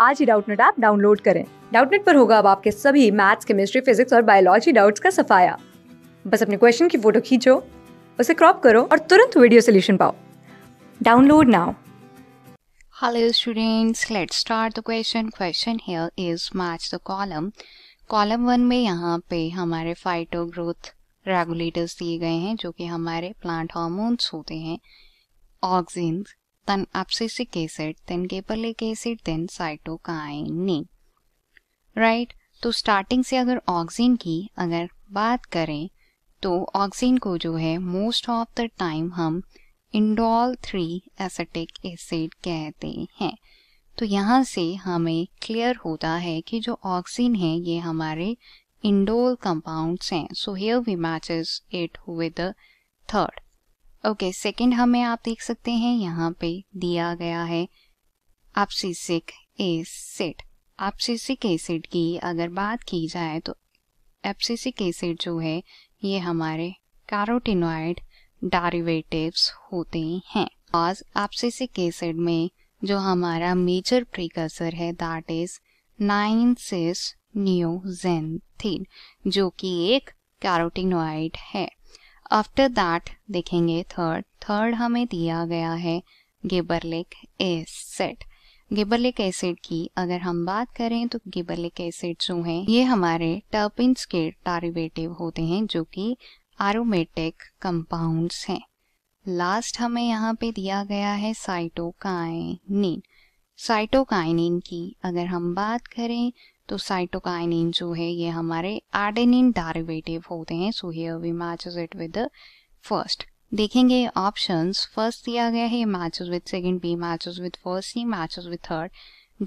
आज ही Doubtnut app download करें डाउटनेट पर होगा अब आपके सभी मैथ्स केमिस्ट्री फिजिक्स और बायोलॉजी डाउट्स का सफाया बस अपने क्वेश्चन की फोटो खींचो उसे क्रॉप करो और तुरंत वीडियो सोल्यूशन पाओ download now hello students let's start the question question here is match the column column one में यहाँ पे हमारे फाइटो ग्रोथ रेगुलेटर्स दिए गए हैं जो कि हमारे प्लांट हार्मोन्स होते हैं auxins then abscisic acid, then caprylic acid, then cytokinin right right? तो स्टार्टिंग से अगर ऑक्सीजन की अगर बात करें तो ऑक्सीजन को जो है मोस्ट ऑफ द टाइम हम इंडोल थ्री एसेटिक एसिड कहते हैं तो यहाँ से हमें क्लियर होता है कि जो ऑक्सीजन है ये हमारे इंडोल कंपाउंड्स हैं so here we matches it with third okay okay, second हमें आप देख सकते हैं यहाँ पे दिया गया है एप्सिसिक एसिड एप्सिसिक एसिड की अगर बात की जाए तो एप्सिसिक एसिड जो है ये हमारे कैरोटिनॉइड डारिवेटिव्स होते हैं और एप्सिसिक एसिड में जो हमारा मेजर प्रिकसर है that is nine cis neoxanthin जो कि एक कैरोटिनॉइड है आफ्टर दैट देखेंगे थर्ड थर्ड हमें दिया गया है गिबरलिक एसिड गिबरलिक एसिड की अगर हम बात करें तो गिबरलिक एसिड जो है ये हमारे टर्पिन्स के डारिवेटिव होते हैं जो कि आरोमेटिक कंपाउंड्स हैं लास्ट हमें यहाँ पे दिया गया है साइटोकाइनिन साइटोकाइनिन की अगर हम बात करें तो साइटोकाइनिन जो है ये हमारे आर्डेनिन डारिवेटिव होते हैं so here we matches it with the first देखेंगे ऑप्शंस फर्स्ट दिया गया है matches with second B matches with first C matches with third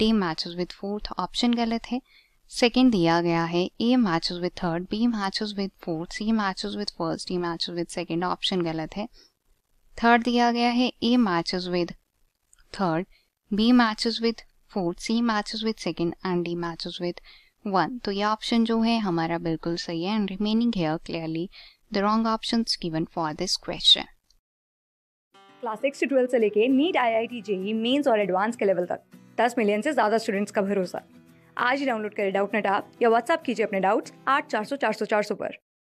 D matches with fourth option गलत है सेकेंड दिया गया है A matches with third B matches with fourth C matches with first D matches with second option गलत है third दिया गया है A matches with third B matches with four C matches with second and D matches with one तो ये option जो है हमारा बिल्कुल सही है and remaining here clearly the wrong option given for this question class six से twelfth से लेके NEET I I T JEE mains और एडवांस के लेवल तक दस मिलियन से ज़्यादा स्टूडेंट्स का भरोसा आज ही डाउनलोड करें डाउट नेट आप या व्हाट्सअप कीजिए अपने डाउट्स आठ चार सौ चार सौ चार सौ पर